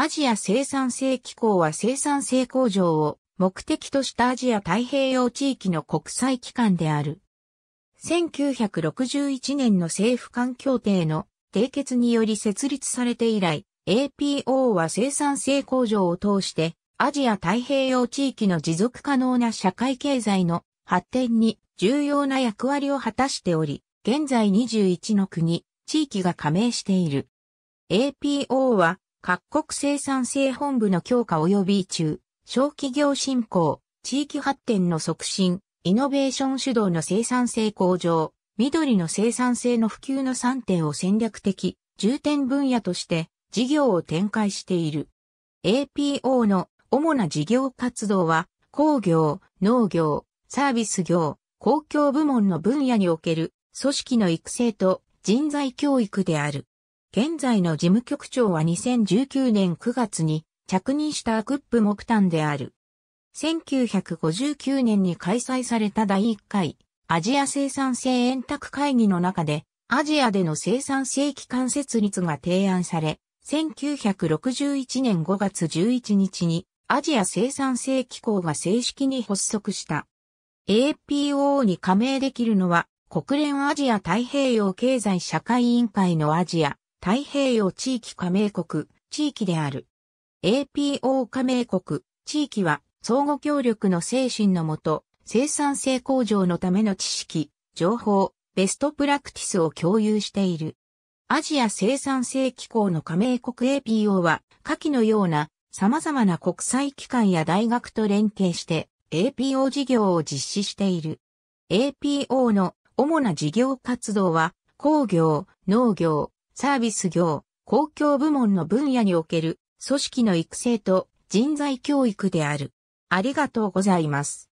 アジア生産性機構は生産性向上を目的としたアジア太平洋地域の国際機関である。1961年の政府間協定の締結により設立されて以来、APO は生産性向上を通してアジア太平洋地域の持続可能な社会経済の発展に重要な役割を果たしており、現在21の国、地域が加盟している。APO は各国生産性本部の強化及び中、小企業振興、地域発展の促進、イノベーション主導の生産性向上、緑の生産性の普及の3点を戦略的、重点分野として事業を展開している。APO の主な事業活動は、工業、農業、サービス業、公共部門の分野における組織の育成と人材教育である。現在の事務局長は2019年9月に着任したアクップ木炭である。1959年に開催された第1回アジア生産性円卓会議の中でアジアでの生産性機関設立が提案され、1961年5月11日にアジア生産性機構が正式に発足した。APO に加盟できるのは国連アジア太平洋経済社会委員会のアジア太平洋地域加盟国、地域である。APO 加盟国、地域は相互協力の精神のもと、生産性向上のための知識、情報、ベストプラクティスを共有している。アジア生産性機構の加盟国 APO は、下記のような様々な国際機関や大学と連携して APO 事業を実施している。APO の主な事業活動は、工業、農業、サービス業、公共部門の分野における組織の育成と人材教育である。ありがとうございます。